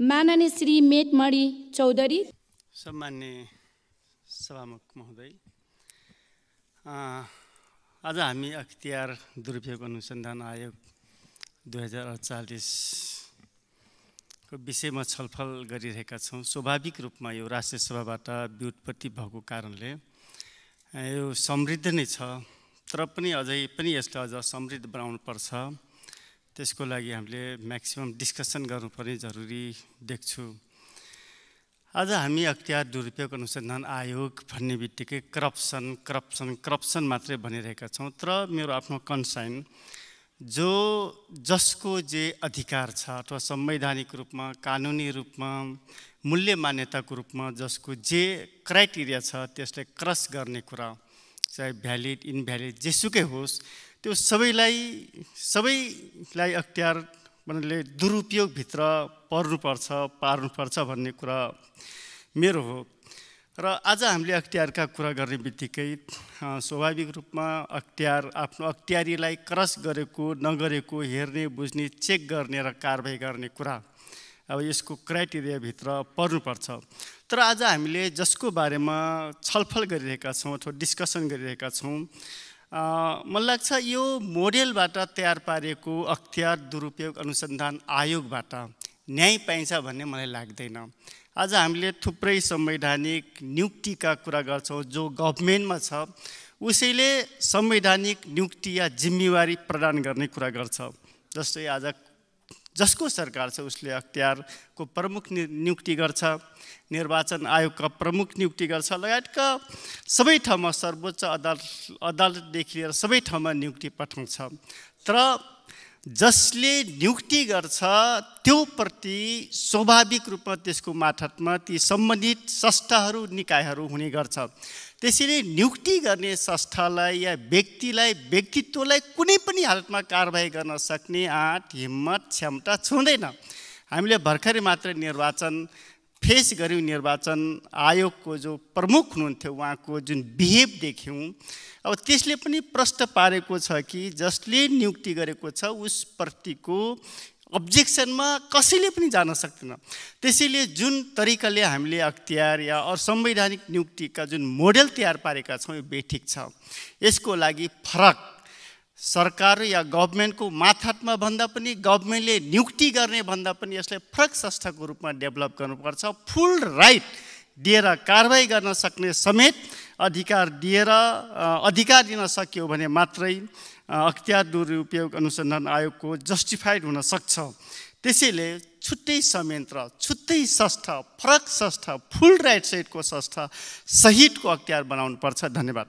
माननीय श्री मेटमणि चौधरी सम्मान्य सभामुख महोदय आज हामी अख्तियार दुरुपयोग अनुसन्धान आयोग दुई हजार अडचालिसको विषयमा छलफल गरिरहेका छौँ स्वाभाविक रूपमा यो राष्ट्रिय सभाबाट व्युत्पत्ति भएको कारणले यो समृद्ध नै छ तर पनि अझै पनि यसलाई अझ समृद्ध पर्छ त्यसको लागि हामीले म्याक्सिमम् डिस्कसन गर्नुपर्ने जरुरी देख्छु आज हामी अख्तियार दुरुपयोग अनुसन्धान आयोग भन्ने बित्तिकै करप्सन करप्सन करप्सन मात्रै भनिरहेका छौँ तर मेरो आफ्नो कन्सर्न जो जसको जे अधिकार छ अथवा संवैधानिक रूपमा कानुनी रूपमा मूल्य मान्यताको रूपमा जसको जे क्राइटेरिया छ त्यसले क्रस गर्ने कुरा चाहे भ्यालिड इनभ्यालिड जेसुकै होस् त्यो सबैलाई सबैलाई अख्तियार भन्नाले दुरुपयोगभित्र पर्नुपर्छ पार्नुपर्छ भन्ने कुरा मेरो हो र आज हामीले अख्तियारका कुरा गर्ने बित्तिकै स्वाभाविक रूपमा अख्तियार आफ्नो अख्तियारीलाई क्रस गरेको नगरेको हेर्ने बुझ्ने चेक गर्ने र कारवाही गर्ने कुरा अब यसको क्राइटेरियाभित्र पर्नुपर्छ तर आज हामीले जसको बारेमा छलफल गरिरहेका छौँ अथवा डिस्कसन गरिरहेका छौँ मलाई लाग्छ यो मोडेलबाट तयार पारिएको अख्तियार दुरुपयोग अनुसन्धान आयोगबाट न्याय पाइन्छ भन्ने मलाई लाग्दैन आज हामीले थुप्रै संवैधानिक नियुक्तिका कुरा गर्छौँ जो गभर्मेन्टमा छ उसैले संवैधानिक नियुक्ति या जिम्मेवारी प्रदान गर्ने कुरा गर्छ जस्तै आज जसको सरकार छ उसले अख्तियारको प्रमुख नियुक्ति गर्छ निर्वाचन आयोगका प्रमुख नियुक्ति गर्छ लगायतका सबै ठाउँमा सर्वोच्च अदालत अदालतदेखि लिएर सबै ठाउँमा नियुक्ति पठाउँछ तर जसले नियुक्ति गर्छ त्योप्रति स्वाभाविक रूपमा त्यसको माथतमा ती सम्बन्धित संस्थाहरू निकायहरू हुने गर्छ त्यसैले नियुक्ति गर्ने संस्थालाई या व्यक्तिलाई व्यक्तित्वलाई कुनै पनि हालतमा कारवाही गर्न सक्ने आँट हिम्मत क्षमता छुँदैन हामीले भर्खरै मात्र निर्वाचन फेस गऱ्यौँ निर्वाचन आयोगको जो प्रमुख हुनुहुन्थ्यो उहाँको जुन बिहेभ देख्यौँ अब त्यसले पनि प्रश्न पारेको छ कि जसले नियुक्ति गरेको छ उसप्रतिको अब्जेक्सनमा कसैले पनि जान सक्दैन त्यसैले जुन तरिकाले हामीले अख्तियार या अरू संवैधानिक नियुक्तिका जुन मोडेल तयार पारेका छौँ यो बेठिक छ यसको लागि फरक सरकार या गभर्मेन्टको माथातमा भन्दा पनि गभर्मेन्टले नियुक्ति गर्ने भन्दा पनि यसलाई फरक संस्थाको रूपमा डेभलप गर्नुपर्छ फुल राइट दिएर कारवाही गर्न सक्ने समेत अधिकार दिएर अधिकार दिन सकियो भने मात्रै अख्तियार दुरुपयोग अनुसन्धान आयोगको जस्टिफाइड हुन सक्छ त्यसैले छुट्टै संयन्त्र छुट्टै संस्था फरक संस्था फुल राइट साइडको संस्था सहितको अख्तियार बनाउनुपर्छ धन्यवाद